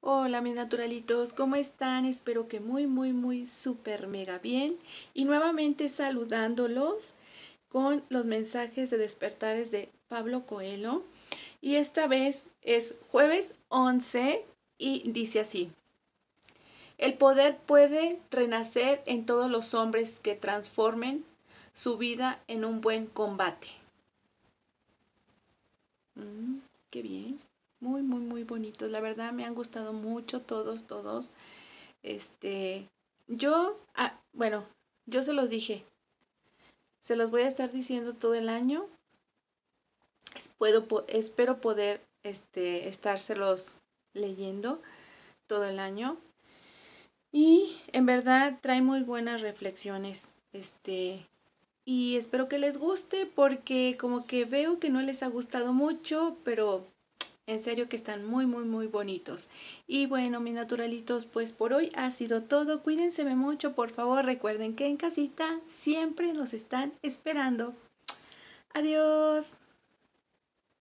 Hola mis naturalitos, ¿cómo están? Espero que muy, muy, muy, súper, mega bien. Y nuevamente saludándolos con los mensajes de despertares de Pablo Coelho. Y esta vez es jueves 11 y dice así. El poder puede renacer en todos los hombres que transformen su vida en un buen combate. Mm, qué bien. Muy, muy, la verdad me han gustado mucho todos, todos. Este, yo, ah, bueno, yo se los dije. Se los voy a estar diciendo todo el año. puedo, espero poder este, estárselos leyendo todo el año. Y en verdad trae muy buenas reflexiones. Este, y espero que les guste porque como que veo que no les ha gustado mucho, pero en serio que están muy, muy, muy bonitos. Y bueno, mis naturalitos, pues por hoy ha sido todo. Cuídense mucho, por favor. Recuerden que en casita siempre nos están esperando. Adiós.